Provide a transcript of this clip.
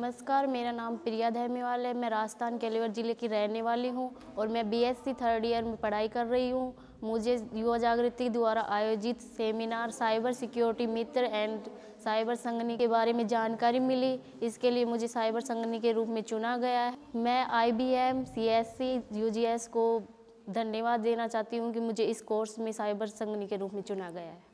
नमस्कार मेरा नाम प्रिया धहमेवाल है मैं राजस्थान केलेवर ज़िले की रहने वाली हूँ और मैं बीएससी थर्ड ईयर में पढ़ाई कर रही हूँ मुझे युवा जागृति द्वारा आयोजित सेमिनार साइबर सिक्योरिटी मित्र एंड साइबर संगनी के बारे में जानकारी मिली इसके लिए मुझे साइबर संगनी के रूप में चुना गया है मैं I B M C S C U G S को धन्यवाद देना चाहती हूँ कि मुझे इस कोर्स में साइबर संगनी के रूप में चुना गया है